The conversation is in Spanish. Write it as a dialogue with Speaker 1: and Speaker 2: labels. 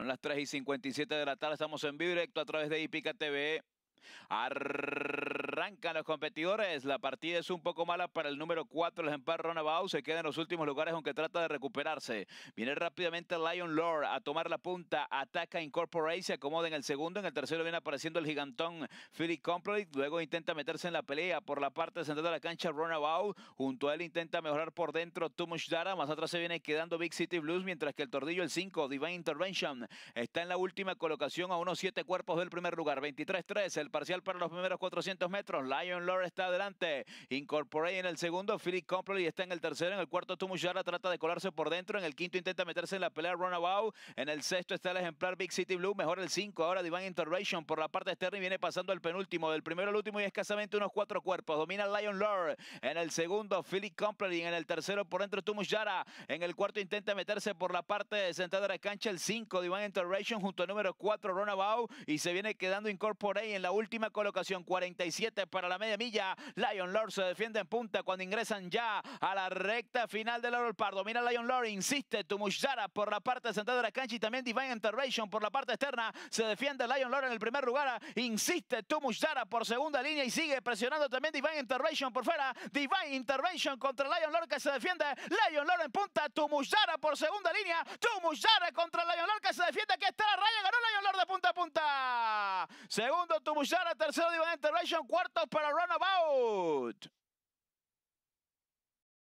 Speaker 1: Son las 3 y 57 de la tarde, estamos en vivo directo a través de Ipica TV. Arr Arrancan los competidores. La partida es un poco mala para el número 4, el ejemplar Ronabau. Se queda en los últimos lugares, aunque trata de recuperarse. Viene rápidamente Lion Lord a tomar la punta. Ataca Incorporate, se acomoda en el segundo. En el tercero viene apareciendo el gigantón Philip Complete. Luego intenta meterse en la pelea por la parte central de la cancha Ronabau. Junto a él intenta mejorar por dentro Too Dara. Más atrás se viene quedando Big City Blues, mientras que el tordillo, el 5, Divine Intervention, está en la última colocación a unos 7 cuerpos del primer lugar. 23-3, el parcial para los primeros 400 metros. Lion Lord está adelante. Incorporé en el segundo. Philip Compley está en el tercero. En el cuarto, Yara trata de colarse por dentro. En el quinto, intenta meterse en la pelea Runabout. En el sexto está el ejemplar Big City Blue. Mejor el cinco, Ahora Divine Interration por la parte externa y viene pasando el penúltimo. Del primero al último y escasamente unos cuatro cuerpos. Domina Lion Lord. En el segundo, Philip Compley. En el tercero, por dentro, Yara En el cuarto, intenta meterse por la parte Sentada de la cancha. El cinco Divine Interration junto al número 4, Runabout. Y se viene quedando Incorporé en la última colocación. 47 para la media milla. Lion Lord se defiende en punta cuando ingresan ya a la recta final del Oro Pardo. Mira Lion Lord, insiste Tumushara por la parte central de la cancha y también Divine Intervention por la parte externa. Se defiende Lion Lord en el primer lugar. Insiste Tumushara por segunda línea y sigue presionando también Divine Intervention por fuera. Divine Intervention contra Lion Lord que se defiende. Lion Lord en punta. Tumushara por segunda línea. Tumushara contra Lion Lord que se defiende. Aquí está la raya. Ganó Lion Lord de punta a punta. Segundo, Tumushara. Tercero, Divan Intervention. Cuarto, para Runabout.